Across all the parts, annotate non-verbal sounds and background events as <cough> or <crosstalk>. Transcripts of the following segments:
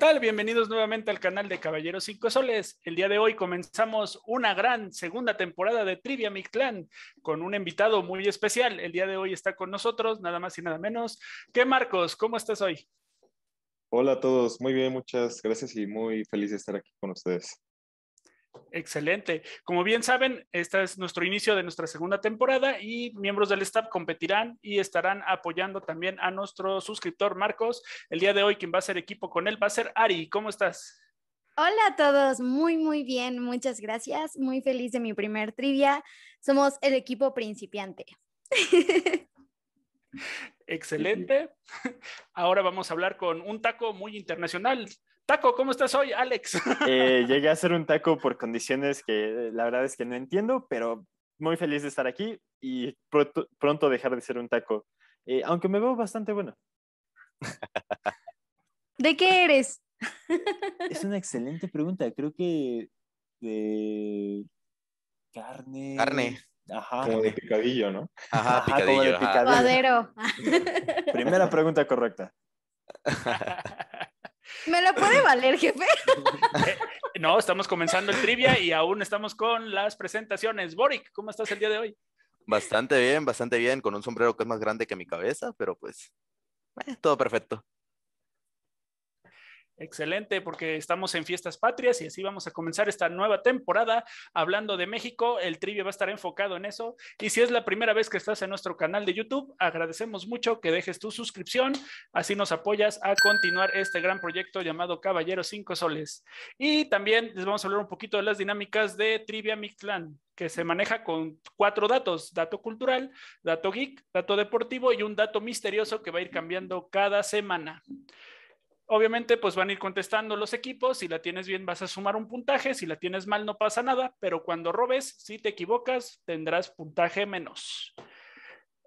tal? Bienvenidos nuevamente al canal de Caballeros Cinco Soles. El día de hoy comenzamos una gran segunda temporada de Trivia Mi Clan con un invitado muy especial. El día de hoy está con nosotros, nada más y nada menos que Marcos. ¿Cómo estás hoy? Hola a todos, muy bien, muchas gracias y muy feliz de estar aquí con ustedes. Excelente. Como bien saben, este es nuestro inicio de nuestra segunda temporada y miembros del staff competirán y estarán apoyando también a nuestro suscriptor Marcos. El día de hoy quien va a ser equipo con él va a ser Ari. ¿Cómo estás? Hola a todos, muy muy bien, muchas gracias. Muy feliz de mi primer trivia. Somos el equipo principiante. Excelente. <laughs> Ahora vamos a hablar con un taco muy internacional. Taco, ¿cómo estás hoy, Alex? <laughs> Eh, llegué a ser un taco por condiciones que eh, la verdad es que no entiendo, pero muy feliz de estar aquí y pronto, dejar de ser un taco, eh, aunque me veo bastante bueno. <laughs> ¿De qué eres? <laughs> Es una excelente pregunta, creo que de carne. Carne. Ajá. Como de picadillo, ¿no? Ajá, picadillo. Como de Primera pregunta correcta. ¿Me lo puede valer, jefe? Eh, no, estamos comenzando el trivia y aún estamos con las presentaciones. Boric, ¿cómo estás el día de hoy? Bastante bien, bastante bien, con un sombrero que es más grande que mi cabeza, pero pues eh, todo perfecto. Excelente, porque estamos en fiestas patrias y así vamos a comenzar esta nueva temporada hablando de México. El trivia va a estar enfocado en eso. Y si es la primera vez que estás en nuestro canal de YouTube, agradecemos mucho que dejes tu suscripción. Así nos apoyas a continuar este gran proyecto llamado Caballero cinco Soles. Y también les vamos a hablar un poquito de las dinámicas de Trivia Mictlán que se maneja con cuatro datos, dato cultural, dato geek, dato deportivo y un dato misterioso que va a ir cambiando cada semana. Obviamente, pues van a ir contestando los equipos. Si la tienes bien, vas a sumar un puntaje. Si la tienes mal, no pasa nada. Pero cuando robes, si te equivocas, tendrás puntaje menos.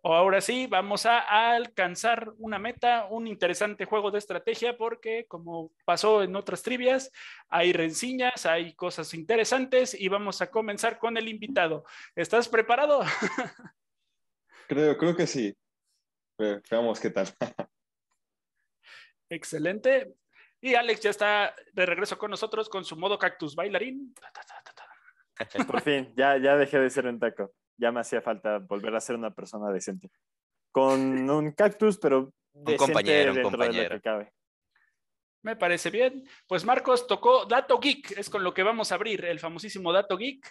ahora sí, vamos a alcanzar una meta, un interesante juego de estrategia, porque como pasó en otras trivias, hay renciñas, hay cosas interesantes y vamos a comenzar con el invitado. ¿Estás preparado? <laughs> Creo, creo que sí. Veamos qué tal. <laughs> Excelente. Y Alex ya está de regreso con nosotros con su modo cactus bailarín. <laughs> Por fin, ya, ya dejé de ser un taco. Ya me hacía falta volver a ser una persona decente. Con un cactus, pero un compañero, compañero. lo que cabe. Me parece bien. Pues Marcos tocó Dato Geek, es con lo que vamos a abrir, el famosísimo Dato Geek,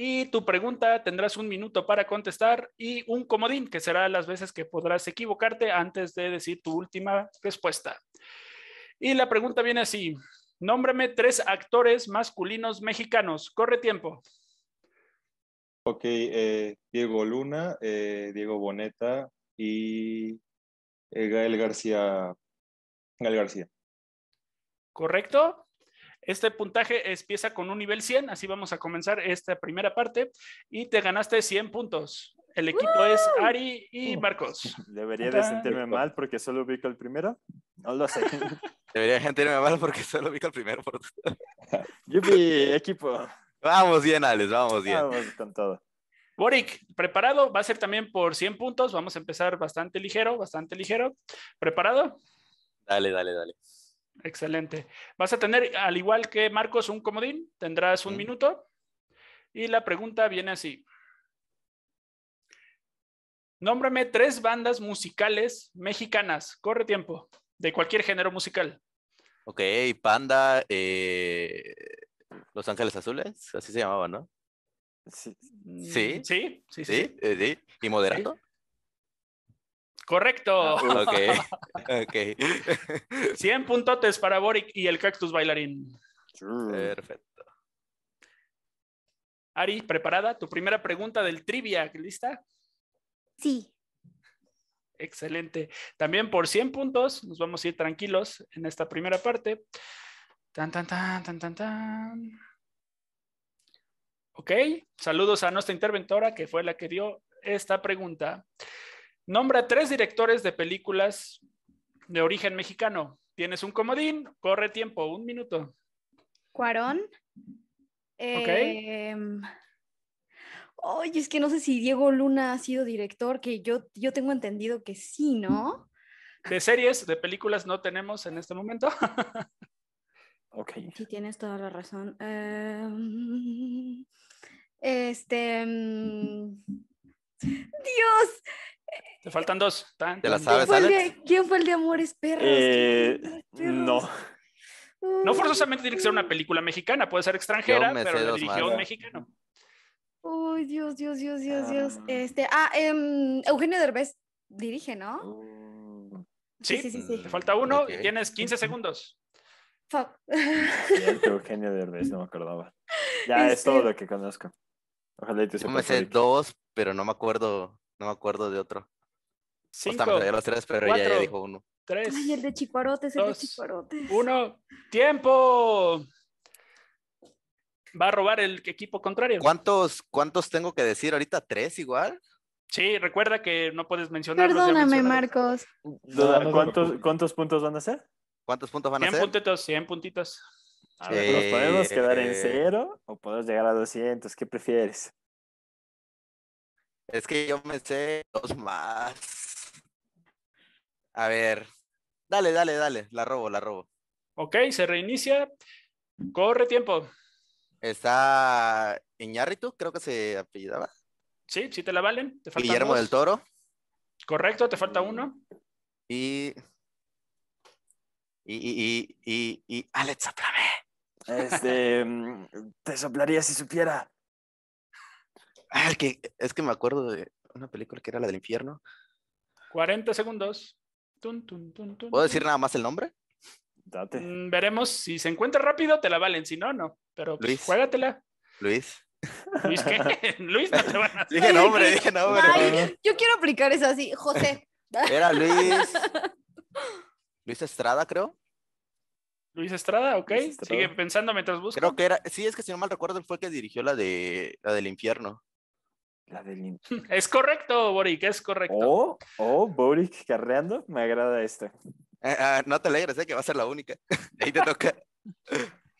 y tu pregunta tendrás un minuto para contestar y un comodín, que será las veces que podrás equivocarte antes de decir tu última respuesta. Y la pregunta viene así. Nómbrame tres actores masculinos mexicanos. Corre tiempo. Ok, eh, Diego Luna, eh, Diego Boneta y eh, Gael García. Gael García. ¿Correcto? Este puntaje empieza con un nivel 100, así vamos a comenzar esta primera parte y te ganaste 100 puntos. El equipo es Ari y Marcos. <laughs> Debería de sentirme mal porque solo ubico el primero. No lo sé. <laughs> Debería sentirme mal porque solo ubico el primero. <laughs> Yupi, equipo. Vamos bien, Alex, vamos bien. Vamos con todo. Boric, ¿preparado? Va a ser también por 100 puntos. Vamos a empezar bastante ligero, bastante ligero. ¿Preparado? Dale, dale, dale. Excelente. Vas a tener, al igual que Marcos, un comodín, tendrás un minuto y la pregunta viene así. Nómbrame tres bandas musicales mexicanas, corre tiempo, de cualquier género musical. Ok, Panda, eh, Los Ángeles Azules, así se llamaba, ¿no? Sí. Sí, sí, sí. sí, sí. Eh, ¿Y Moderato? Correcto. Ah, <laughs> ok, 100 puntotes para Boric y el cactus bailarín. Perfecto. Ari, ¿preparada? Tu primera pregunta del trivia, ¿lista? Sí. Excelente. También por 100 puntos, nos vamos a ir tranquilos en esta primera parte. Tan, tan, tan, tan, tan, tan. Ok, saludos a nuestra interventora que fue la que dio esta pregunta. Nombra tres directores de películas de origen mexicano. Tienes un comodín, corre tiempo, un minuto. Cuarón. ok. Oye, em, es que no sé si Diego Luna ha sido director, que yo, yo tengo entendido que sí, ¿no? De series, de películas no tenemos en este momento. <laughs> ok. Sí, tienes toda la razón. Em, este. Em, Dios, te faltan dos. la ¿Quién, fue el de Amores Perros? Eh, no. No forzosamente tiene que ser una película mexicana, puede ser extranjera, pero la dirigió un mexicano. Uy, Dios, Dios, Dios, Dios, ah. Dios. Este, ah, em, Eugenio Derbez dirige, ¿no? Uh, sí, sí, sí, Te falta uno y tienes 15 segundos. Fuck. <laughs> Eugenio Derbez, no me acordaba. Ya es todo este lo que conozco. Ojalá te Yo me sé dos, pero no me acuerdo no me acuerdo de otro. Cinco, o los tres, pero dijo uno. Tres. Ay, el de Chicuarotes, el de Chicuarotes. Uno. ¡Tiempo! Va a robar el equipo contrario. ¿Cuántos, cuántos tengo que decir ahorita? ¿Tres igual? Sí, recuerda que no puedes mencionar. Perdóname, Marcos. ¿Cuántos, ¿Cuántos puntos van a ser? ¿Cuántos puntos van a ser? 100 puntitos, 100 puntitos. A ver, ¿Nos podemos quedar en eh, cero o podemos llegar a 200? ¿Qué prefieres? Es que yo me sé dos más. A ver. Dale, dale, dale. La robo, la robo. Ok, se reinicia. Corre tiempo. Está Iñárritu, creo que se apellidaba. Sí, sí te la valen. Guillermo del Toro. Correcto, te falta uno. Y. Y, y, y, y, Alex, soplame. Este, <laughs> mm, te soplaría si supiera. Ah, es que me acuerdo de una película que era la del infierno. 40 segundos. ¿Puedo decir nada más el nombre? Mm, veremos. Si se encuentra rápido, te la valen. Si no, no. Pero pues, Luis. juégatela. Luis. Luis, ¿qué? <laughs> Luis, no te van a... Dije nombre, dije nombre. yo quiero aplicar eso así. José. <laughs> Era Luis. Luis Estrada, creo. Luis Estrada, ok. Sigue pensando mientras busco Creo que era, sí, es que si no mal recuerdo, fue que dirigió la de la del infierno. La del <laughs> Es correcto, Boric, es correcto. Oh, oh, Boric carreando, me agrada esto eh, ah, no te alegres, eh, que va a ser la única. <laughs> Ahí te toca.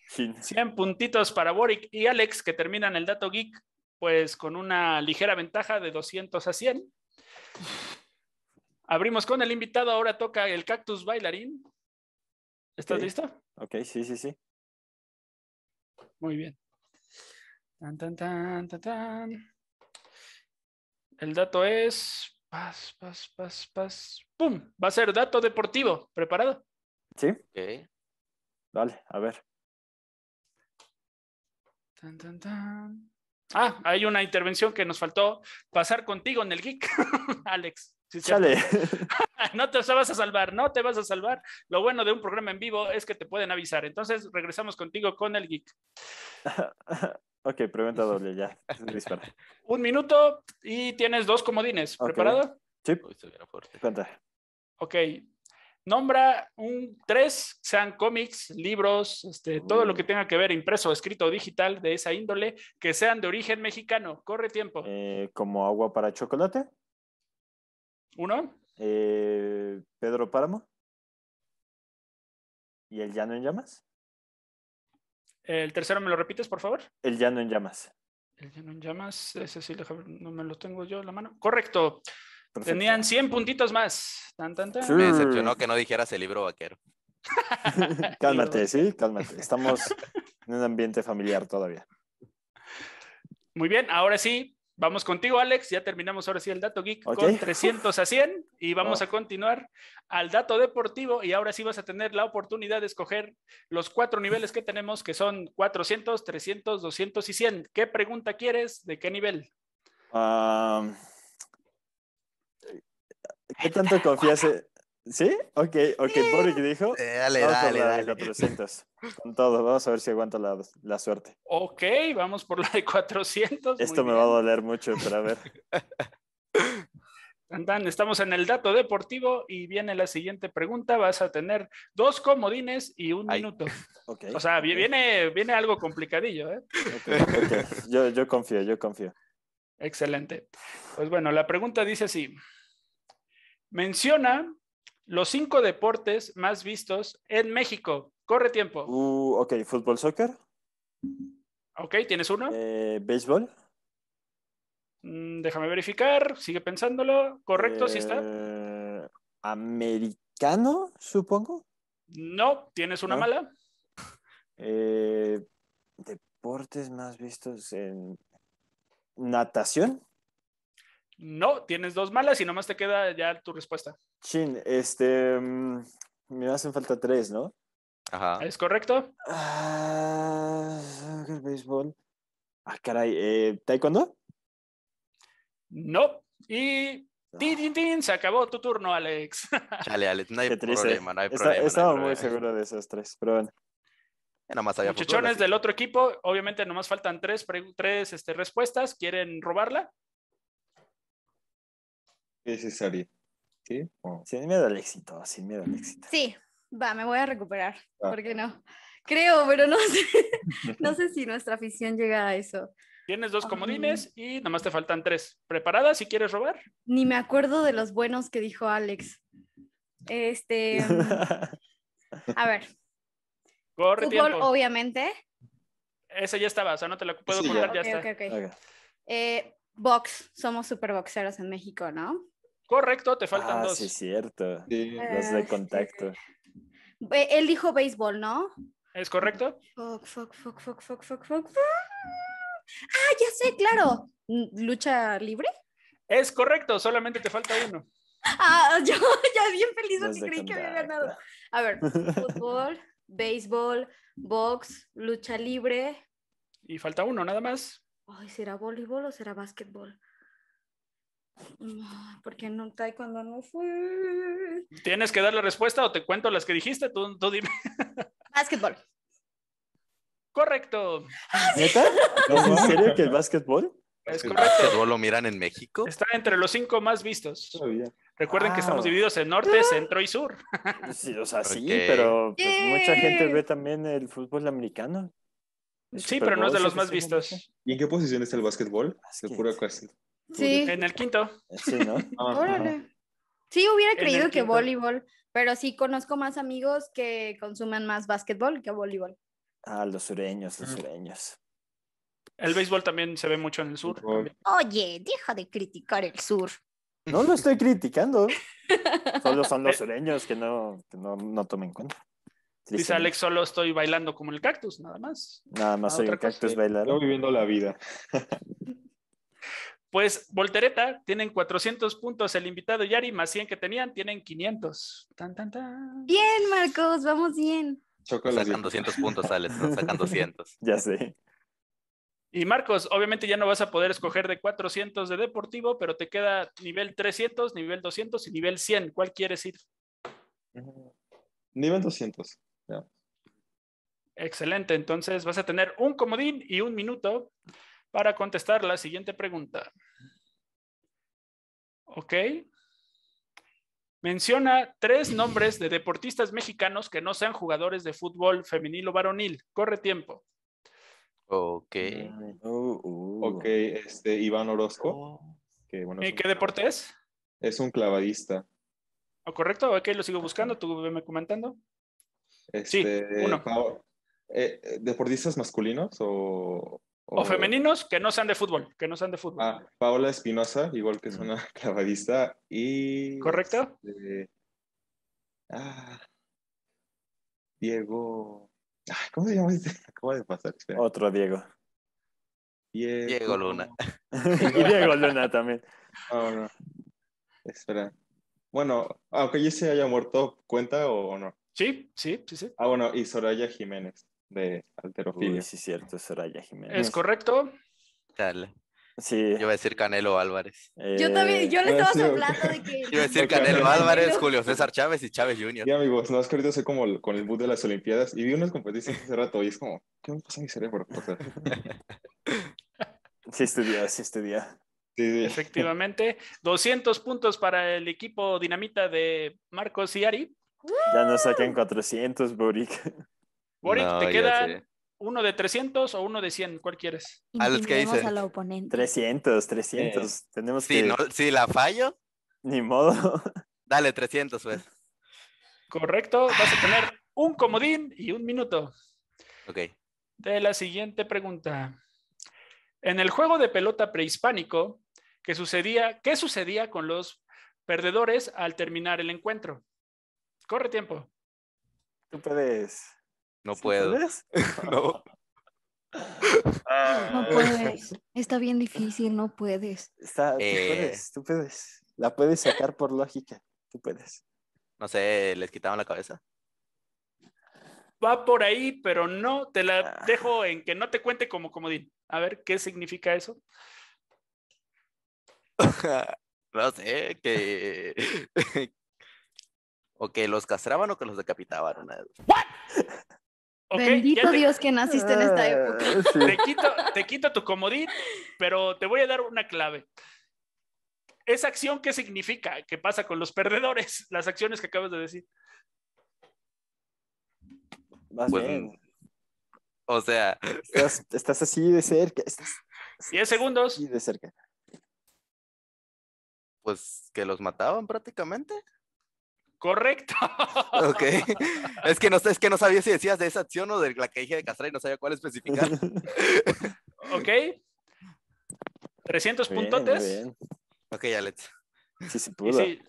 100 puntitos para Boric y Alex, que terminan el dato geek, pues con una ligera ventaja de 200 a 100. Abrimos con el invitado, ahora toca el cactus bailarín. ¿Estás listo? Ok, sí, sí, sí. Muy bien. Tan, tan, tan, tan, tan. El dato es. Paz, paz, paz, paz. ¡Pum! Va a ser dato deportivo. ¿Preparado? Sí. Ok. Vale, a ver. Tan, Ah, hay una intervención que nos faltó pasar contigo en el geek, <laughs> Alex. Sí, Chale. <laughs> no te vas a salvar, no te vas a salvar. Lo bueno de un programa en vivo es que te pueden avisar. Entonces regresamos contigo con el geek. <laughs> Ok, pregunta <laughs> doble, ya. Dispara. Un minuto y tienes dos comodines. ¿Preparado? Sí. Ok. Nombra un tres, sean cómics, libros, este, todo lo que uh. tenga que ver impreso, escrito o digital de esa índole, que sean de origen mexicano. Corre tiempo. Eh, ¿Como agua para chocolate? Uno. Eh, Pedro Páramo. ¿Y el llano en llamas? El tercero, ¿me lo repites, por favor? El llano en llamas. El llano en llamas, ese sí, no me lo tengo yo en la mano. Correcto. Tenían 100 puntitos más. Me decepcionó que no dijeras el libro vaquero. <laughs> cálmate, sí, cálmate. Estamos en un ambiente familiar todavía. Muy bien, ahora sí, Vamos contigo, Alex. Ya terminamos ahora sí el dato geek con 300 a 100 y vamos a continuar al dato deportivo. Y ahora sí vas a tener la oportunidad de escoger los cuatro niveles que tenemos, que son 400, 300, 200 y 100. ¿Qué pregunta quieres? ¿De qué nivel? Ah, ¿Qué tanto confías? ¿Sí? Ok, ok, Boric dijo. dale, dale, por la dale. De 400. Con todo, vamos a ver si aguanto la, suerte. Ok, vamos por la de 400. Esto me va a doler mucho, pero a ver. Andan, <laughs> estamos en el dato deportivo y viene la siguiente pregunta. Vas a tener dos comodines y un minuto. Okay, o sea, viene, viene algo complicadillo. ¿eh? Okay, yo, yo confío, yo confío. Excelente. Pues bueno, la pregunta dice así. Menciona los cinco deportes más vistos en México. Corre tiempo. Uh, ok, fútbol, soccer. Ok, ¿tienes uno? Eh, béisbol. Mm, déjame verificar, sigue pensándolo. Correcto, sí está. Eh, americano, supongo. No, tienes una mala. Eh, deportes más vistos en natación. No, tienes dos malas y nomás te queda ya tu respuesta. Chin, este. Mm, me hacen falta tres, ¿no? Ajá. ¿Es correcto? Ah, béisbol. Ah, caray. Eh, ¿Taekwondo? No. Y. Tin, tin, tin, se acabó tu turno, Alex. Dale, <laughs> Alex, no hay problema, no hay problema. Estaba muy seguro de esos tres, pero bueno. Eh, nada más Muchachones del otro equipo, obviamente nomás faltan tres, tres este, respuestas. ¿Quieren robarla? ¿Sí? Sin miedo al éxito, sin miedo al éxito. Sí, va, me voy a recuperar, ah. ¿por qué no? Creo, pero no sé, <laughs> no sé si nuestra afición llega a eso. Tienes dos comodines y y más te faltan tres. ¿Preparadas si quieres robar? Ni me acuerdo de los buenos que dijo Alex. Este. <laughs> a ver. Fútbol, obviamente. eso ya estaba, o sea, no te lo puedo contar, ya, está. Eh, box, somos superboxeros en México, ¿no? Correcto, te faltan ah, Sí, cierto. Los de contacto. Él dijo béisbol, ¿no? ¿Es correcto? Fuck, fuck, fuck, fuck, fuck, fuck, fuck. Ah, ya sé, claro. ¿Lucha libre? Es correcto, solamente te falta uno. Ah, <laughs> yo ya bien feliz porque creí que había ganado. A ver, fútbol, <laughs> béisbol, box, lucha libre. Y falta uno, nada más. Ay, ¿será voleibol o será básquetbol? Ah, porque no cuando no fue. ¿Tienes que dar la respuesta o te cuento las que dijiste? Tú, dime. Básquetbol. Correcto. Ah, ¿Neta? <laughs> en serio que el básquetbol? Es correcto. lo miran en México? Está entre los cinco más vistos. Recuerden que estamos divididos en norte, ah. centro y sur. Sí, o sea, sí, pero pues, mucha gente ve también el fútbol americano. sí, pero no es de los más vistos. ¿Y en qué posición está el básquetbol? Básquet. De pura cuestión. Sí. En el quinto. Sí, ¿no? <laughs> Órale. Sí, hubiera creído que voleibol, pero sí conozco más amigos que consumen más básquetbol que voleibol. Ah, los sureños, los sureños. El béisbol también se ve mucho en el sur. Oye, deja de criticar el sur. No lo estoy criticando. <laughs> Solo son los eh. sureños que no, no, tomen en cuenta. Dice Alex, solo estoy bailando como el cactus, nada más. Nada más ah, soy el cactus bailar. Estoy viviendo la vida. <laughs> Pues Voltereta tienen 400 puntos, el invitado Yari más 100 que tenían, tienen 500. Tan, tan, Bien, Marcos, vamos bien. Sacan 200 puntos, Alex, sacan 200. <laughs> ya sé. Y Marcos, obviamente ya no vas a poder escoger de 400 de deportivo, pero te queda nivel 300, nivel 200 y nivel 100. ¿Cuál quieres ir? Mm, nivel 200. Excelente, entonces vas a tener un comodín y un minuto para contestar la siguiente pregunta. Ok. Menciona tres nombres de deportistas mexicanos que no sean jugadores de fútbol femenil o varonil. Corre tiempo. Ok. Oh, uh. Ok, este, Iván Orozco. ¿Y qué deporte es? Es un clavadista. ¿O oh, correcto? Ok, lo sigo buscando, tú me comentando. sí, este, uno. Eh, eh, ¿Deportistas masculinos o...? O, femeninos que no sean de fútbol, que no sean de fútbol. Ah, Paola Espinosa, igual que es una clavadista y... ¿Correcto? Este, ah, Diego... ¿Cómo se llama este? <laughs> Acaba de pasar. Espera. Otro Diego. Diego, Luna. <laughs> y Diego Luna también. Espera. Bueno, aunque yo se haya muerto, ¿cuenta o no? Sí, sí, sí, sí. Ah, bueno, y Soraya Jiménez de alterofilia. sí, cierto, Soraya Jiménez. ¿Es correcto? Dale. Sí. Yo voy a decir Canelo Álvarez. Eh, yo también, yo le estaba hablando de que. Yo iba a decir Canelo, Álvarez, Julio César Chávez y Chávez Jr. Y amigos, no es que ahorita como con el boot de las Olimpiadas y vi unas competencias hace rato y es como, ¿qué me pasa en mi cerebro? <laughs> Sí, este sí, estudia, sí, este día. Efectivamente, 200 puntos para el equipo dinamita de Marcos y Ari. Ya nos saquen 400, Boric. Boric, te queda uno de 300 o uno de 100, ¿cuál quieres? A los que dicen. oponente. 300, 300. Eh, tenemos si la fallo. Ni modo. Dale, 300, pues. Correcto, vas a tener un comodín y un minuto. Ok. De la siguiente pregunta. En el juego de pelota prehispánico, ¿qué sucedía, qué sucedía con los perdedores al terminar el encuentro? Corre tiempo. Tú puedes. No puedo. <laughs> Ah. no. puedes. Está bien difícil, no puedes. Está, tú eh. puedes, puedes. La puedes sacar por lógica. Tú puedes. No sé, ¿les quitaron la cabeza? Va por ahí, pero no. Te la ah. dejo en que no te cuente como comodín. A ver, ¿qué significa eso? <laughs> no sé, que. <laughs> o que los castraban o que los decapitaban. ¿What? Bendito Dios que naciste en esta ah, época. Te, quito, tu comodín, pero te voy a dar una clave. ¿Esa acción qué significa? ¿Qué pasa con los perdedores? <laughs> Las acciones que acabas de decir. Más pues, bien. O sea. Estás, así de cerca. Estás, 10 <laughs> segundos. Así de cerca. Pues que los mataban prácticamente. Correcto. Ok. <laughs> Es que, no, es que no sabía si decías de esa acción o de la que dije de y no sabía cuál especificar. <laughs> ok. 300 puntotes. Ok, Alex.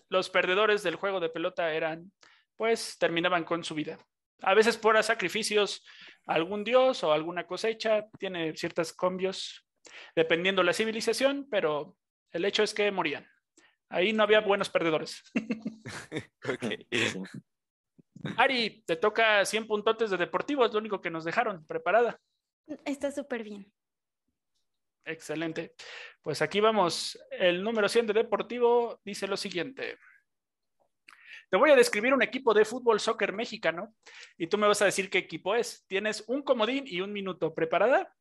los perdedores del juego de pelota eran, pues, terminaban con su vida. A veces por sacrificios algún dios o alguna cosecha, tiene ciertos cambios dependiendo la civilización, pero el hecho es que morían. Ahí no había buenos perdedores. <laughs> Ari, te toca 100 puntotes de deportivo, es lo único que nos dejaron preparada. Está súper bien. Excelente. Pues aquí vamos. El número 100 de deportivo dice lo siguiente. Te voy a describir un equipo de fútbol soccer mexicano y tú me vas a decir qué equipo es. Tienes un comodín y un minuto. ¿Preparada?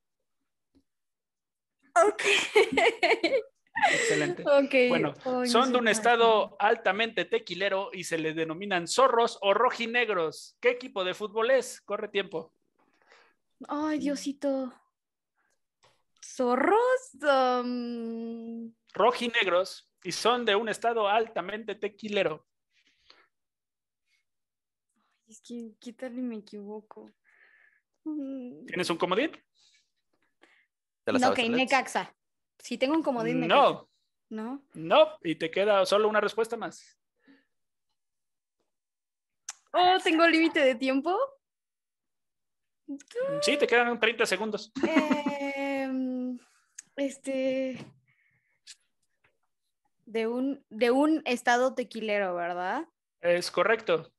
Ok. <laughs> Excelente. bueno, son de un estado altamente tequilero y se les denominan zorros o rojinegros. ¿Qué equipo de fútbol es? Corre tiempo. Ay, mm. Diosito. ¿Zorros? Rojinegros y son de un estado altamente tequilero. Es que, ¿qué tal y me equivoco? ¿Tienes un comodín? ok, Necaxa. Si tengo un comodín. No. No. No, y te queda solo una respuesta más. Oh, tengo límite de tiempo. Sí, te quedan 30 segundos. Em, este. De un, de un estado tequilero, ¿verdad? Es correcto.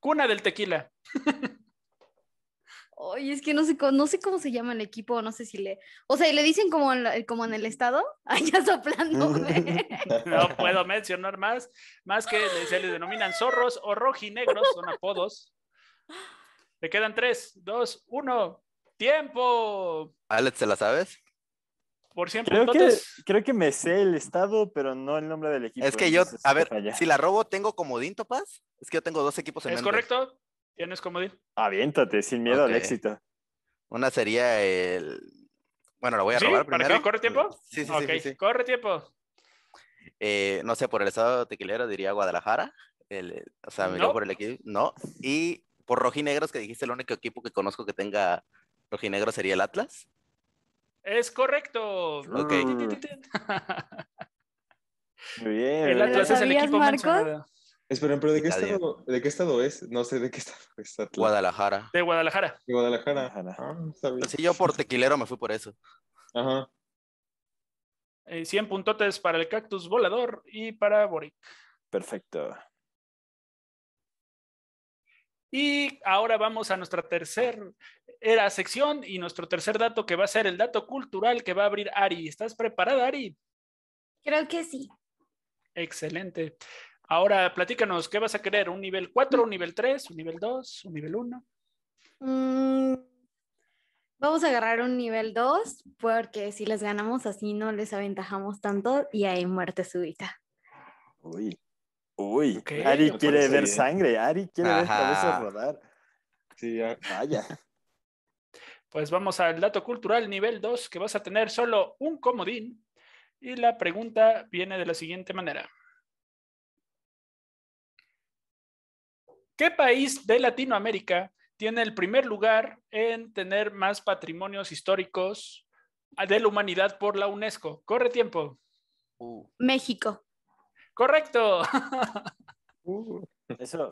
Cuna del tequila. <laughs> Oye, es que no sé, no sé cómo se llama el equipo, no sé si le. O sea, le dicen como en, como en el estado, allá <laughs> soplando <laughs> no puedo mencionar más, más que se le denominan zorros o rojinegros, son apodos. Me quedan tres, dos, uno. ¡Tiempo! Alex, ¿se la sabes? Por siempre. Creo, entonces... que, creo que me sé el estado, pero no el nombre del equipo. Es que yo, a ver, si la robo, ¿tengo comodín, Topaz? Es que yo tengo dos equipos en ¿Es correcto? ¿Tienes comodín? Aviéntate, sin miedo al éxito. Una sería el. Bueno, lo voy a robar primero. ¿Para qué? ¿Corre tiempo? Sí, sí, sí, Corre tiempo. Eh, no sé, por el estado tequilero diría Guadalajara. o sea, miró no. por el equipo. No. Y por rojinegros, que dijiste, el único equipo que conozco que tenga rojinegros sería el Atlas. Es correcto. Ok. Muy bien. El Atlas es el equipo Esperen, pero ¿de qué, estado, es? No sé de qué estado <laughs> es. Guadalajara. De Guadalajara. De Guadalajara. Ah, yo por tequilero me fui por eso. Ajá. 100 eh, puntotes para el cactus volador y para Boric. Perfecto. Y ahora vamos a nuestra tercera era sección y nuestro tercer dato que va a ser el dato cultural que va a abrir Ari. ¿Estás preparada, Ari? Creo que sí. Excelente. Ahora platícanos, ¿qué vas a querer? ¿Un nivel 4, mm. un nivel 3, un nivel 2, un nivel 1? Mm, vamos a agarrar un nivel 2 porque si les ganamos así no les aventajamos tanto y hay muerte súbita. Uy, uy, Ari quiere ver sangre, Ari quiere ver cabezas rodar. vaya. Pues vamos al dato cultural nivel 2 que vas a tener solo un comodín y la pregunta viene de la siguiente manera. ¿Qué país de Latinoamérica tiene el primer lugar en tener más patrimonios históricos de la humanidad por la UNESCO? Corre tiempo. Uh. México. Correcto. Uh.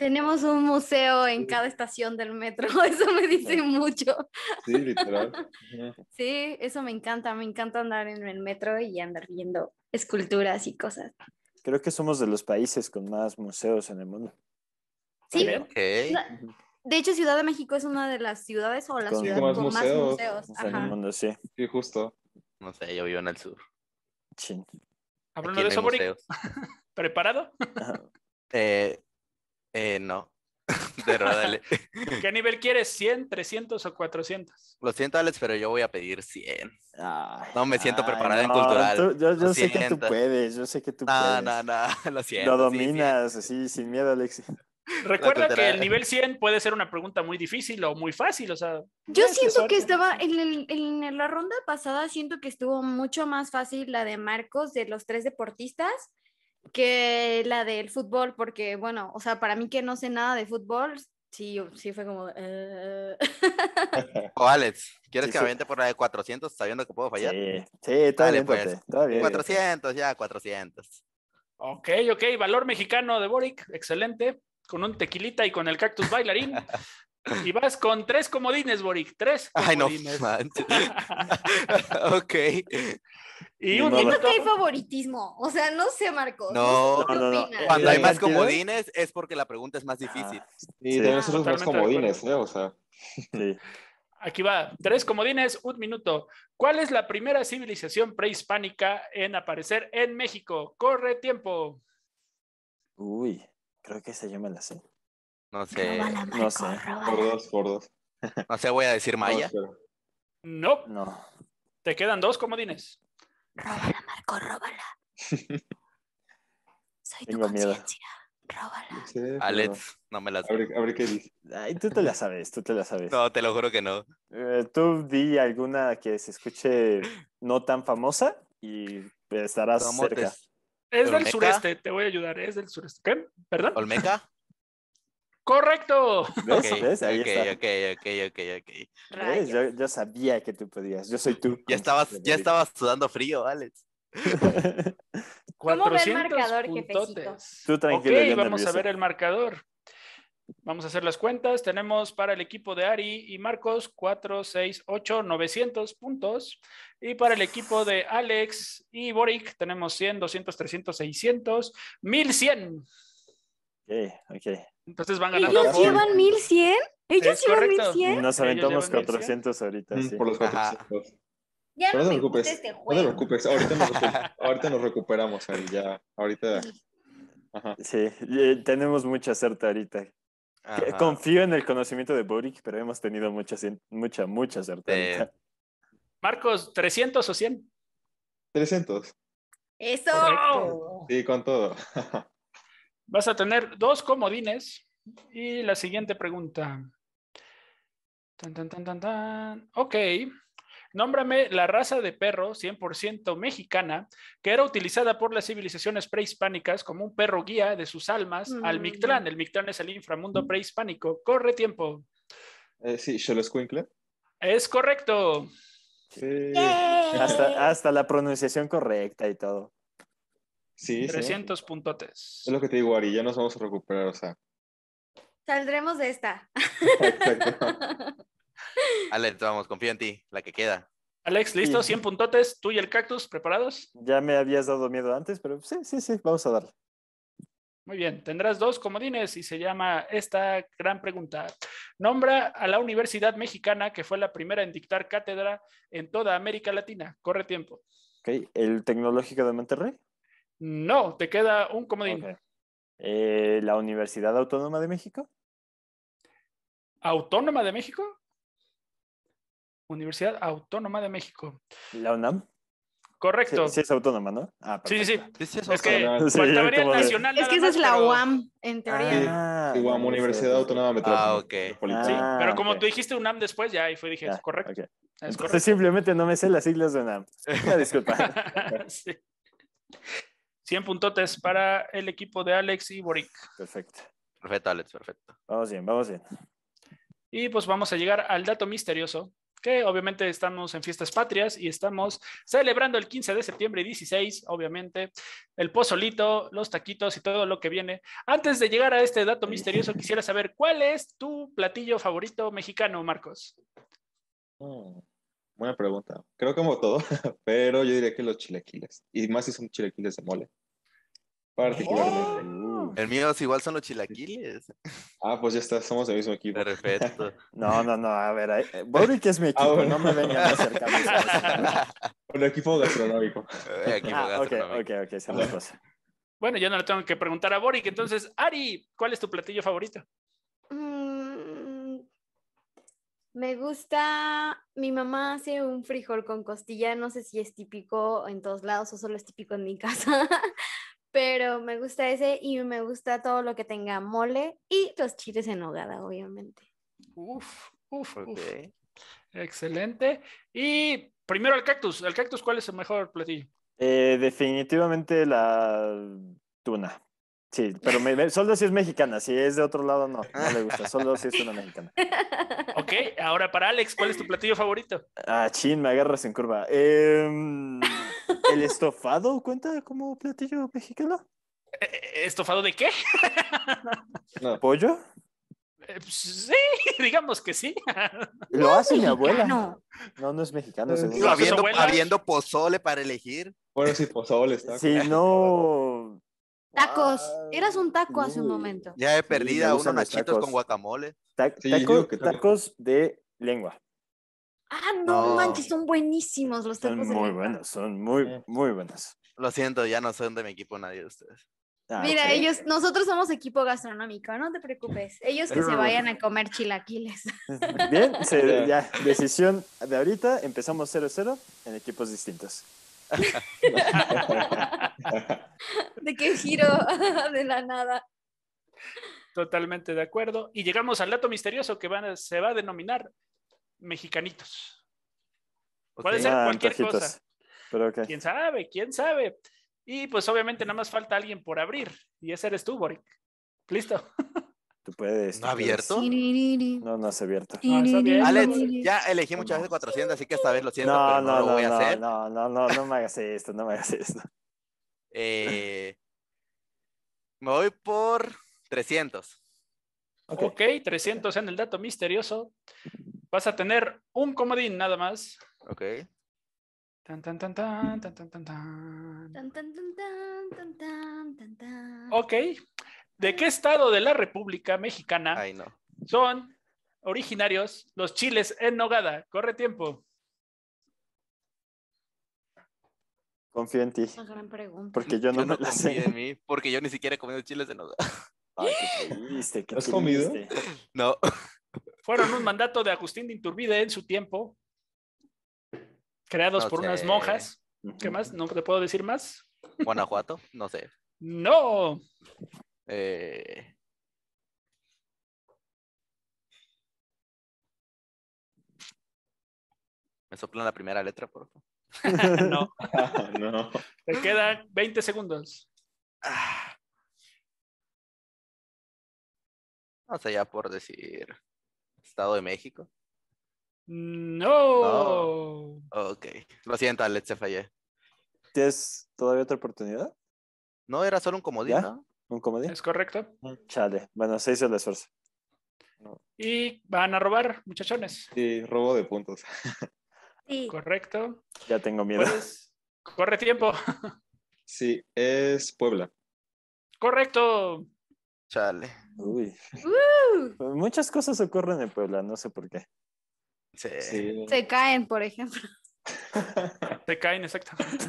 Tenemos un museo en cada estación del metro, <laughs> eso me dice mucho. Sí, literal. Sí, eso me encanta, me encanta andar en el metro y andar viendo esculturas y cosas. Creo que somos de los países con más museos en el mundo. Sí. De hecho, Ciudad de México es una de las ciudades o la ciudad con más, museos, sí. justo. No sé, yo vivo en el sur. Sí. Hablando de <laughs> ¿Preparado? Eh, eh, no. <laughs> ¿Qué nivel quieres? ¿100, 300 o 400? Lo siento, Alex, pero yo voy a pedir 100. no me siento preparado en cultural. yo, sé que tú puedes, yo sé que tú No, no, <laughs> lo siento. Lo dominas, así, sin miedo, Alexi. Recuerda que el nivel 100 puede ser una pregunta muy difícil o muy fácil, o sea... Yo siento que estaba en, el, en, la ronda pasada, siento que estuvo mucho más fácil la de Marcos de los tres deportistas que la del fútbol, porque bueno, o sea, para mí que no sé nada de fútbol, sí, sí fue como... Eh. <laughs> o oh, Alex, ¿quieres que me aviente por la de 400 sabiendo que puedo fallar? Sí, sí, Dale, pues. Bien, 400, ya, 400. Ok, ok, valor mexicano de Boric, excelente con un tequilita y con el cactus bailarín. <laughs> Y vas con tres comodines, Boric, tres comodines. Ay, no, <laughs> ok. Y un no, minuto... hay favoritismo, o sea, no se marcó. No, Cuando hay más comodines es porque la pregunta es más ah, difícil. sí, tenemos los comodines, ¿eh? O sea. <laughs> Aquí va, tres comodines, un minuto. ¿Cuál es la primera civilización prehispánica en aparecer en México? Corre tiempo. Uy. Creo que esa yo me la sé. No sé. sé no sé. por dos No sé, voy a decir Maya. No. No. Te quedan dos comodines. Róbala, Marco, róbala. <laughs> Soy Tengo miedo. Róbala. Alex, no me la A ver, qué dice. Ay, tú te la sabes, tú te la sabes. No, te lo juro que no. Eh, tú vi alguna que se escuche no tan famosa y estarás cerca. Es del sureste, te voy a ayudar, es del sureste. ¿Qué? ¿Perdón? ¿Olmeca? ¡Correcto! ¿Ves? Okay, ok, ok, ok, ok. Yo, sabía que tú podías, yo soy tú. Ya estabas, ya estabas sudando frío, Alex. <laughs> ¿Cómo ve el marcador, Tú tranquilo. Ok, vamos a ver el marcador. Vamos a hacer las cuentas. Tenemos para el equipo de Ari y Marcos 4, 6, 8, 900 puntos. Y para el equipo de Alex y Boric tenemos 100, 200, 300, 600, 1100. Ok, ok. Entonces van ganando. ¿Ellos por... llevan 1100? ¿Ellos llevan 1100? Nos aventamos 400 ahorita. Mm, sí. Por los 400. Ya no, este no, te preocupes, este no, ahorita nos, recuperamos, <laughs> ahorita nos recuperamos, Ari, ya, ahorita Ajá. Sí, eh, tenemos mucha suerte ahorita. Confío en el conocimiento de Boric, pero hemos tenido mucha, mucha, mucha certeza. Marcos, ¿300 o 100? 300. ¡Eso! Sí, con todo. <laughs> Vas a tener dos comodines. Y la siguiente pregunta. Tan, tan, tan, tan, tan. Ok nómbrame la raza de perro 100% mexicana que era utilizada por las civilizaciones prehispánicas como un perro guía de sus almas mm, al Mictlán. El Mictlán es el inframundo prehispánico. Corre tiempo. Eh, sí, Xoloscuincle. Es correcto. Sí. Hasta, la pronunciación correcta y todo. Sí, 300 puntotes. Es lo que te digo, Ari, ya nos vamos a recuperar, o sea. Saldremos de esta. <laughs> <laughs> <laughs> Alex, vamos, confío en ti, la que queda. Alex, ¿listo? 100 puntotes, tú y el cactus, ¿preparados? Ya me habías dado miedo antes, pero sí, sí, sí, vamos a darle. Muy bien, tendrás dos comodines y se llama esta gran pregunta. Nombra a la Universidad Mexicana que fue la primera en dictar cátedra en toda América Latina. Corre tiempo. Ok, ¿el Tecnológico de Monterrey? No, te queda un comodín. Eh, ¿La Universidad Autónoma de México? ¿Autónoma de México? Universidad Autónoma de México. ¿La UNAM? Correcto. Sí, es autónoma, ¿no? Ah, sí, sí, sí. Es, que Es esa es la UAM, en ah, teoría. UAM, Universidad Autónoma Metropolitana. Ah, ok. Ah, ah, sí, pero como tú dijiste UNAM después, ya ahí fue, dije, es correcto. simplemente no me sé las siglas de UNAM. Disculpa. <laughs> sí. 100 puntotes para el equipo de Alex y Boric. Perfecto. Perfecto, Alex, perfecto. Vamos bien, vamos bien. Y pues vamos a llegar al dato misterioso que obviamente estamos en fiestas patrias y estamos celebrando el 15 de septiembre Y 16, obviamente, el pozolito, los taquitos y todo lo que viene. Antes de llegar a este dato misterioso, quisiera saber cuál es tu platillo favorito mexicano, Marcos. Mm, buena pregunta. Creo que como todo, <laughs> pero yo diría que los chilequiles y más si son chilequiles de mole, particularmente. Oh. <laughs> El mío es igual son los chilaquiles. Ah, pues ya está, somos del mismo equipo. Perfecto. <laughs> No, no, no, a ver, eh, Boric es mi ah, equipo, no me vengan a acercar. <laughs> El equipo gastronómico. El eh, equipo gastronómico. Ah, ok, ok, ok, esa es la cosa. Bueno, yo no le tengo que preguntar a Boric, entonces, Ari, ¿cuál es tu platillo favorito? Mm, me gusta, mi mamá hace un frijol con costilla, no sé si es típico en todos lados o solo es típico en mi casa pero me gusta ese y me gusta todo lo que tenga mole y los chiles en hogada, obviamente. Uf, uf, Excelente. Y primero el cactus. ¿El cactus cuál es el mejor platillo? Eh, definitivamente la tuna. Sí, pero me, solo si es mexicana, si es de otro lado no, no le gusta, solo si es una mexicana. <laughs> Ok, ahora para Alex, ¿cuál es tu platillo favorito? Ah, chin, me agarras en curva. Eh, ¿El estofado cuenta como platillo mexicano? Eh, eh, ¿Estofado de qué? <laughs> ¿Pollo? Eh, pues, sí, <laughs> digamos que sí. Lo hace mi abuela. No, no es mexicano. habiendo, pozole para elegir. Bueno, sí, pozole está. Si no. <laughs> Tacos. Eras un taco hace un momento. Ya he perdido unos nachitos con guacamole. tacos de lengua. Ah, no, manches, son buenísimos los tacos. Son muy buenos, son muy, muy buenos. Lo siento, ya no son de mi equipo nadie de ustedes. Ah, Mira, ellos, nosotros somos equipo gastronómico, no te preocupes. Ellos que se vayan a comer chilaquiles. <laughs> Bien, ya, decisión de ahorita, empezamos 0-0 en equipos distintos. <laughs> ¿De qué giro? <laughs> De la nada. Totalmente de acuerdo. Y llegamos al dato misterioso que se va a denominar mexicanitos. Puede ser ah, cualquier cosa. ¿Quién sabe? ¿Quién sabe? Y pues obviamente nada más falta alguien por abrir. Y ese eres tú, Boric. Listo. <laughs> Tú puedes. ¿No ha abierto? No, no se abierto. abierto. Alex, ya elegí muchas veces 400, así que esta vez lo siento, no, pero no, no, lo voy no, a hacer. No, no, no, no me hagas esto, no me hagas esto. <laughs> Eh, me voy por 300. Ok, okay 300 en el dato misterioso. Vas a tener un comodín nada más. Ok. Tan Ok. ¿De qué estado de la República Mexicana son originarios los chiles en nogada? Corre tiempo. Confío en ti. Una gran pregunta. Porque yo no, sé. mí, porque yo ni siquiera he comido chiles de nogada. ¿Has comido? No fueron un mandato de Agustín de Inturbide en su tiempo, creados por unas monjas. ¿Qué más? ¿No te puedo decir más? Guanajuato, no sé. No. Eh, me soplan la primera letra, por favor. <laughs> <laughs> no. Te quedan 20 segundos. Ah. No sé, ya por decir. Estado de México? No. Ok. Lo siento, Alex, se fallé. ¿Tienes todavía otra oportunidad? No, era solo un comodín, ¿Un comodín? Es correcto. Mm, chale. Bueno, se hizo el esfuerzo. Y van a robar, muchachones. Sí, robo de puntos. <laughs> Correcto. Ya tengo miedo. Pues, corre tiempo. Sí, es Puebla. Correcto. Chale. Pues muchas cosas ocurren en Puebla, no sé por qué. Se caen, por ejemplo. <laughs> Se caen, exactamente.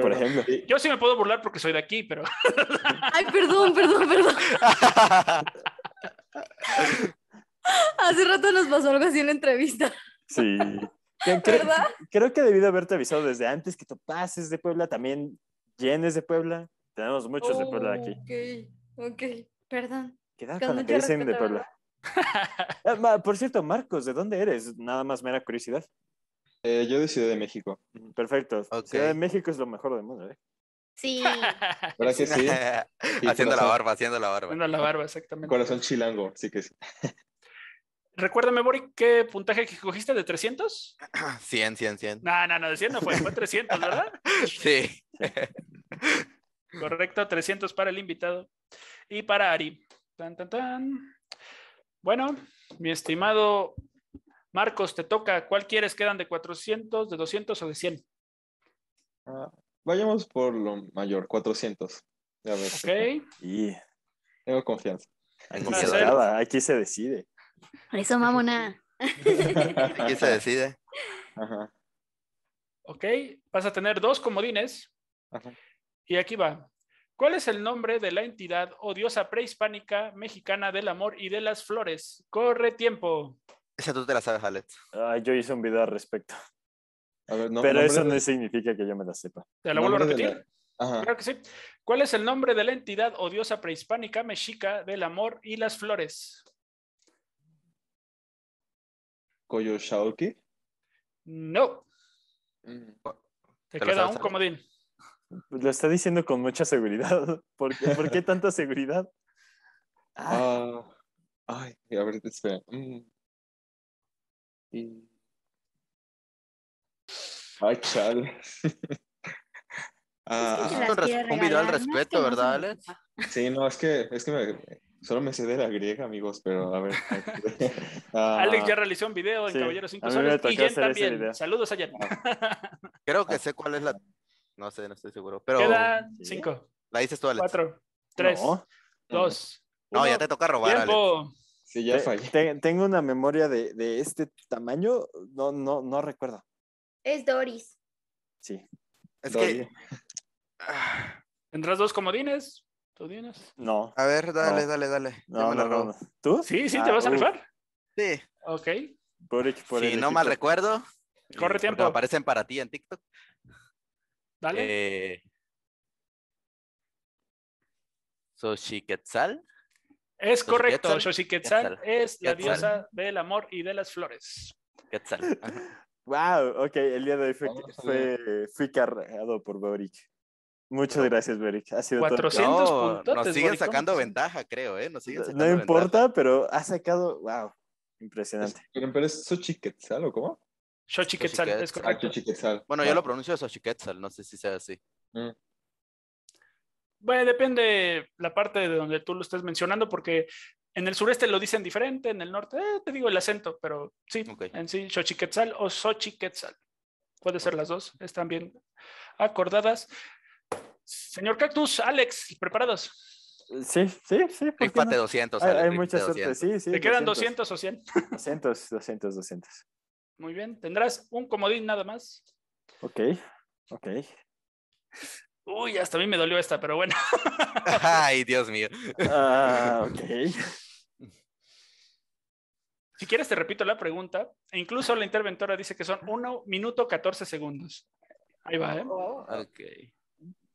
Por ejemplo. Eh, Yo sí me puedo burlar porque soy de aquí, pero. <laughs> Ay, perdón, perdón, perdón. <laughs> Hace rato nos pasó algo así en la entrevista. Sí. Creo, ¿verdad? creo que debido haberte avisado desde antes que tú pases de Puebla, también llenes de Puebla. Tenemos muchos de Puebla aquí. Ok, ok, perdón. Quedar con, de Puebla. <laughs> Ah, por cierto, Marcos, ¿de dónde eres? Nada más mera curiosidad. Eh, yo de Ciudad de México. Mm, perfecto. Ciudad de México es lo mejor del mundo, ¿eh? Sí. Gracias. <laughs> sí? <laughs> haciendo la barba, haciendo la barba. Haciendo la barba, exactamente. Corazón chilango, sí que sí. Recuérdame, Bori, ¿qué puntaje que cogiste de 300? 100, 100, 100. No, no, no, de 100 no fue, fue 300, ¿verdad? sí. Correcto, 300 para el invitado y para Ari. Tan, tan, tan. Bueno, mi estimado Marcos, te toca. ¿Cuál quieres? ¿Quedan de 400, de 200 o de 100? Ah, vayamos por lo mayor, 400. Ok. Y tengo confianza. Aquí se, decide. Por eso, mamona. <laughs> aquí se decide. Ok, vas a tener dos comodines. Ajá. Y aquí va. ¿Cuál es el nombre de la entidad odiosa prehispánica mexicana del amor y de las flores? Corre tiempo. Esa tú te la sabes, Alex. yo hice un video al respecto. Pero eso no significa que yo me la sepa. ¿Te la vuelvo a repetir? Claro que sí. ¿Cuál es el nombre de la entidad odiosa prehispánica mexica del amor y las flores? ¿Coyoshaoki? No. Mm. ¿Te queda un comodín. Lo está diciendo con mucha seguridad. <laughs> ¿Por qué, ¿por qué tanta seguridad? Ah. Ah, ay. a ver, espera. Ay, un video al respeto, ¿verdad, Alex? Sí, no, es que, es que solo me sé de la griega, amigos, pero a ver. <laughs> Ah. Alex ya realizó un video en Caballero 5 y Jen también. Saludos a Jen. <laughs> Creo que sé cuál es la no sé, no estoy seguro. Pero... Quedan cinco. La dices tú, Alex. Cuatro, tres, dos. No, ya te toca robar, ¡Tiempo! Sí, ya tengo una memoria de, este tamaño, no, no, no recuerdo. Es Doris. Sí. Es que. Ah. ¿Tendrás dos comodines? ¿Tú tienes? No. A ver, dale, dale, dale. No, me la ¿Tú? Sí, sí, te ah, vas a uh. rifar. Sí. Ok. Por, no mal recuerdo. Corre eh, tiempo. Aparecen para ti en TikTok. Dale. Eh, Es correcto, Soshi Quetzal. es la diosa del amor y de las flores. Wow, ok, el día de hoy fue, fui cargado por Boric. Muchas gracias, Beric. Ha sido 400 todo. Nos sigue sacando ventaja, creo, ¿eh? no importa, pero ha sacado, wow, impresionante. Pero, es Quetzal, ¿o cómo? Xochiquetzal, es correcto. bueno, yo ah. lo pronuncio Xochiquetzal, no sé si sea así. Mm. Bueno, depende la parte de donde tú lo estés mencionando, porque en el sureste lo dicen diferente, en el norte, eh, te digo el acento, pero sí, en sí, Xochiquetzal o Xochiquetzal. Puede ser las dos, están bien acordadas. Señor Cactus, Alex, ¿preparados? Sí, sí, sí. 200. hay, muchas. mucha sí, sí. ¿Te quedan 200 o 100? 200, 200, 200. Muy bien, tendrás un comodín nada más. Ok, ok. Uy, hasta a mí me dolió esta, pero bueno. <laughs> <laughs> Ay, Dios mío. Ah, ok. Si quieres, te repito la pregunta. E incluso la interventora dice que son 1 minuto 14 segundos. Ahí va, ¿eh? Oh.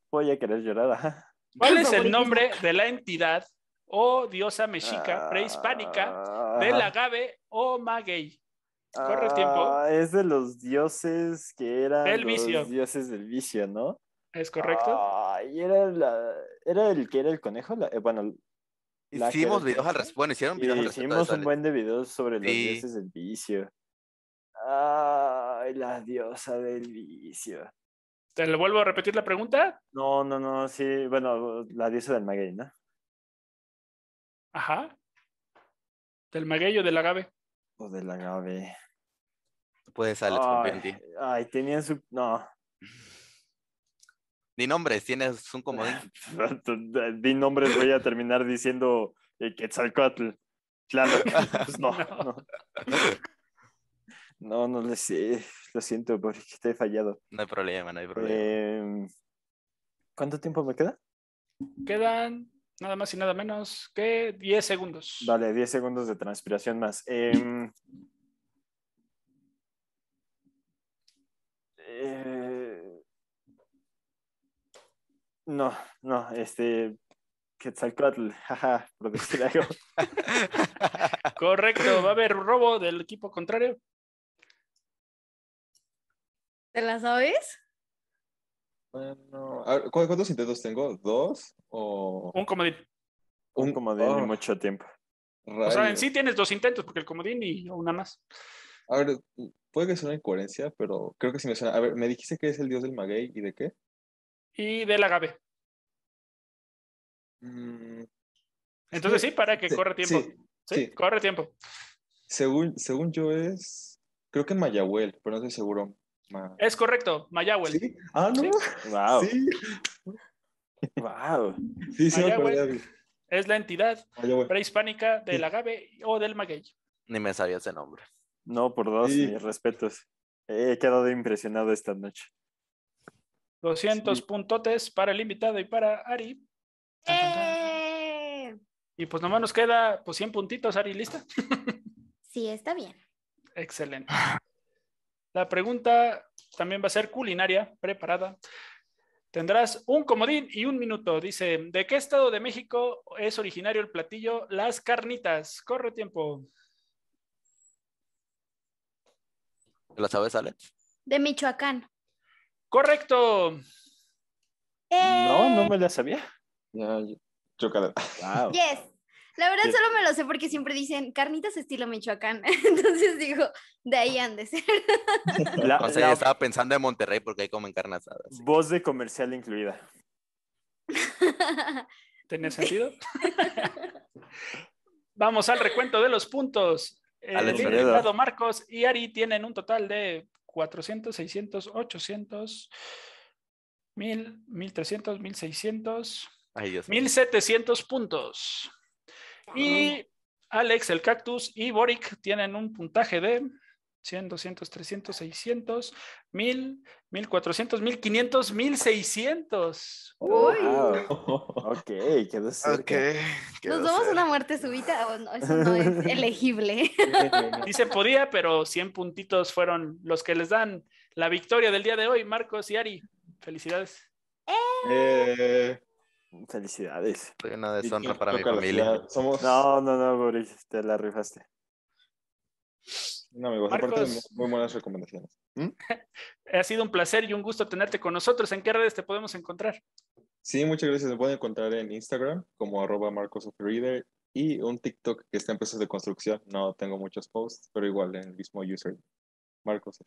Voy a querer llorar. ¿Cuál es el nombre de la entidad o oh, diosa mexica prehispánica del ah. agave o oh, maguey? Corre tiempo. Ah, es de los dioses que eran vicio. los dioses del vicio, ¿no? ¿Es correcto? era, la, era el que era el conejo, eh, bueno... hicimos videos al respecto. hicieron videos Hicimos un buen de videos sobre los dioses del vicio. Ay, la diosa del vicio. ¿Te lo vuelvo a repetir la pregunta? No, no, no, sí. Bueno, la diosa del maguey, ¿no? Ajá. ¿Del maguey o del agave? o pues, la agave. Puedes, salir ay, ay, su. No. ni nombres, tienes un comodín. <laughs> Di nombres, voy a terminar diciendo eh, Quetzalcoatl. Claro, <laughs> pues, no, no. No, no sé. Lo siento porque te fallado. No hay problema, no hay problema. Em, ¿Cuánto tiempo me queda? Quedan nada más y nada menos que 10 segundos. Vale, 10 segundos de transpiración más. Em, eh, no, no, este. Quetzalcoatl, <laughs> jaja, por <laughs> Correcto, va a haber robo del equipo contrario. ¿Te la sabes? Bueno, ¿cuántos intentos tengo? ¿Dos? O... Un comodín. Un comodín y oh. mucho tiempo. O sea, en sí tienes dos intentos, porque el comodín y una más. A ver, puede que sea una incoherencia, pero creo que sí me suena. A ver, me dijiste que es el dios del maguey y de qué? Y del agave. Mm, Entonces sí, para que corre tiempo. Sí, corre tiempo. Según, según yo es, creo que en Mayahuel, pero no estoy seguro. Es correcto, Mayagüel. Ah, no. Wow. wow. es la entidad prehispánica del agave o del maguey. Ni me sabía ese nombre. No, por dos, mis respetos. He quedado impresionado esta noche. 200 puntotes para el invitado y para Ari. ¡Eh! Y pues nomás nos queda pues 100 puntitos, Ari, ¿lista? Sí, está bien. Excelente. <laughs> La pregunta también va a ser culinaria, preparada. Tendrás un comodín y un minuto. Dice, ¿de qué estado de México es originario el platillo Las Carnitas? Corre tiempo. ¿La sabes, Alex? De Michoacán. Correcto. Eh. No, no me la sabía. Yes. La verdad solo me lo sé porque siempre dicen carnitas estilo Michoacán. <laughs> Entonces digo, de ahí han de ser. <laughs> o sea, estaba pensando en Monterrey porque ahí como encarnazadas Voz de comercial incluida. ¿Tiene sentido? <laughs> Vamos al recuento de los puntos. El eh, Marcos y Ari tienen un total de 400, 600, 800, 1000, 1300, 1600, Ay, 1700 puntos. Y Alex, el cactus y Boric tienen un puntaje de 100, 200, 300, 600, 1000, 1400, 1500, 1600. Uy. Wow. <laughs> ok, quedó cerca. ¿Nos damos una muerte súbita? o no, eso no es <laughs> elegible. sí <laughs> se podía, pero 100 puntitos fueron los que les dan la victoria del día de hoy, Marcos y Ari. Felicidades. Eh. eh Felicidades. Soy pues una deshonra para mi familia. No, no, no, Boris, te la rifaste. No, amigos, Marcos, aparte muy buenas recomendaciones. ¿Mm? <laughs> ha sido un placer y un gusto tenerte con nosotros. ¿En qué redes te podemos encontrar? Sí, muchas gracias. Me pueden encontrar en Instagram como arroba y un TikTok que está en proceso de construcción. No tengo muchos posts, pero igual en el mismo user, Marcos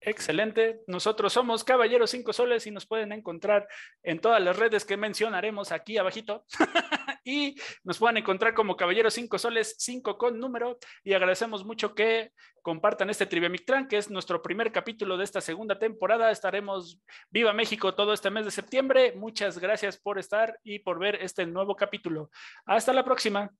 Excelente. Nosotros somos Caballeros Cinco Soles y nos pueden encontrar en todas las redes que mencionaremos aquí abajito. <laughs> y nos pueden encontrar como Caballeros Cinco Soles, 5 con número. Y agradecemos mucho que compartan este Trivia Mictran, que es nuestro primer capítulo de esta segunda temporada. Estaremos Viva México todo este mes de septiembre. Muchas gracias por estar y por ver este nuevo capítulo. Hasta la próxima.